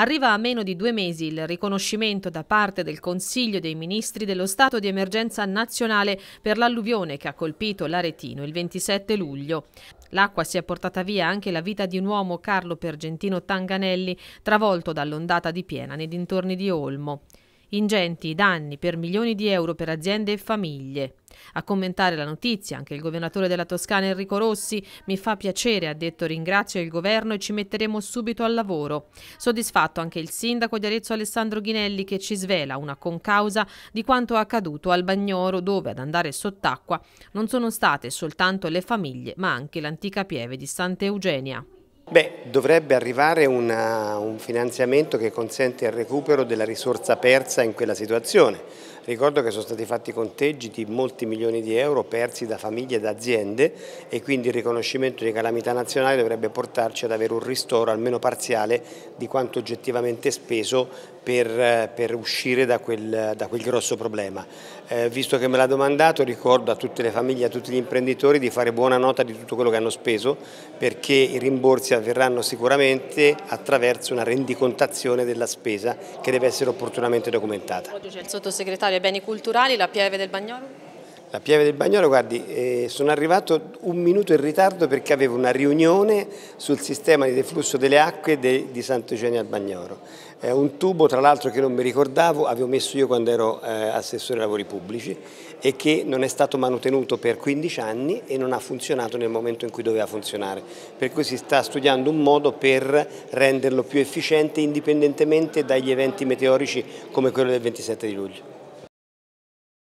Arriva a meno di due mesi il riconoscimento da parte del Consiglio dei Ministri dello stato di emergenza nazionale per l'alluvione che ha colpito l'Aretino il 27 luglio. L'acqua si è portata via anche la vita di un uomo, Carlo Pergentino Tanganelli, travolto dall'ondata di Piena nei dintorni di Olmo. Ingenti danni per milioni di euro per aziende e famiglie. A commentare la notizia anche il governatore della Toscana Enrico Rossi mi fa piacere, ha detto ringrazio il governo e ci metteremo subito al lavoro. Soddisfatto anche il sindaco di Arezzo Alessandro Ghinelli che ci svela una concausa di quanto accaduto al Bagnoro dove ad andare sott'acqua non sono state soltanto le famiglie ma anche l'antica pieve di Sant'Eugenia. Beh, dovrebbe arrivare una, un finanziamento che consente il recupero della risorsa persa in quella situazione. Ricordo che sono stati fatti conteggi di molti milioni di euro persi da famiglie e da aziende e quindi il riconoscimento di calamità nazionale dovrebbe portarci ad avere un ristoro almeno parziale di quanto oggettivamente speso per, per uscire da quel, da quel, grosso problema. Eh, visto che me l'ha domandato ricordo a tutte le famiglie, a tutti gli imprenditori di fare buona nota di tutto quello che hanno speso perché i rimborsi avverranno sicuramente attraverso una rendicontazione della spesa che deve essere opportunamente documentata. Oggi c'è il sottosegretario ai beni culturali, la Pieve del Bagnolo. La Pieve del Bagnolo, guardi, eh, sono arrivato un minuto in ritardo perché avevo una riunione sul sistema di deflusso delle acque de, di Sant'Eugenio al Bagnolo. Eh, un tubo, tra l'altro, che non mi ricordavo, avevo messo io quando ero eh, assessore ai lavori pubblici e che non è stato manutenuto per 15 anni e non ha funzionato nel momento in cui doveva funzionare. Per cui si sta studiando un modo per renderlo più efficiente indipendentemente dagli eventi meteorici come quello del 27 di luglio.